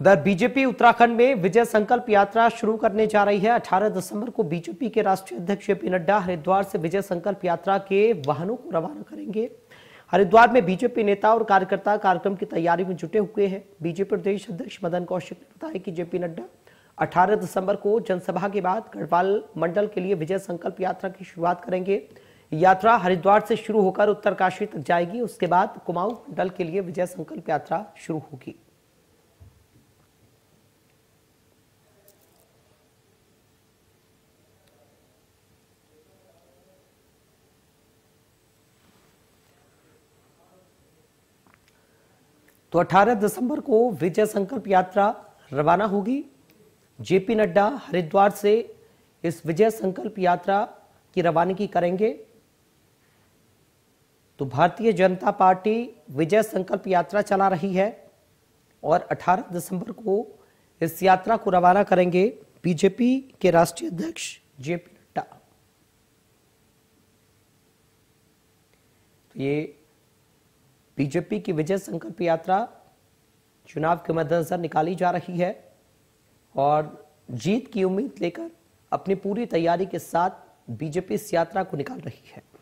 उधर बीजेपी उत्तराखंड में विजय संकल्प यात्रा शुरू करने जा रही है 18 दिसंबर को बीजेपी के राष्ट्रीय अध्यक्ष जेपी नड्डा हरिद्वार से विजय संकल्प यात्रा के वाहनों को रवाना करेंगे हरिद्वार में बीजेपी नेता और कार्यकर्ता कार्यक्रम की तैयारी में जुटे हुए हैं बीजेपी प्रदेश अध्यक्ष मदन कौशिक ने बताया कि जेपी नड्डा 18 दिसंबर को जनसभा के बाद गढ़वाल मंडल के लिए विजय संकल्प यात्रा की शुरुआत करेंगे यात्रा हरिद्वार से शुरू होकर उत्तरकाशी तक जाएगी उसके बाद कुमाऊं मंडल के लिए विजय संकल्प यात्रा शुरू होगी तो 18 दिसंबर को विजय संकल्प यात्रा रवाना होगी जेपी नड्डा हरिद्वार से इस विजय संकल्प यात्रा की रवानगी करेंगे तो भारतीय जनता पार्टी विजय संकल्प यात्रा चला रही है और 18 दिसंबर को इस यात्रा को रवाना करेंगे बीजेपी के राष्ट्रीय अध्यक्ष जेपी नड्डा तो ये बीजेपी की विजय संकल्प यात्रा चुनाव के मद्देनजर निकाली जा रही है और जीत की उम्मीद लेकर अपनी पूरी तैयारी के साथ बीजेपी इस यात्रा को निकाल रही है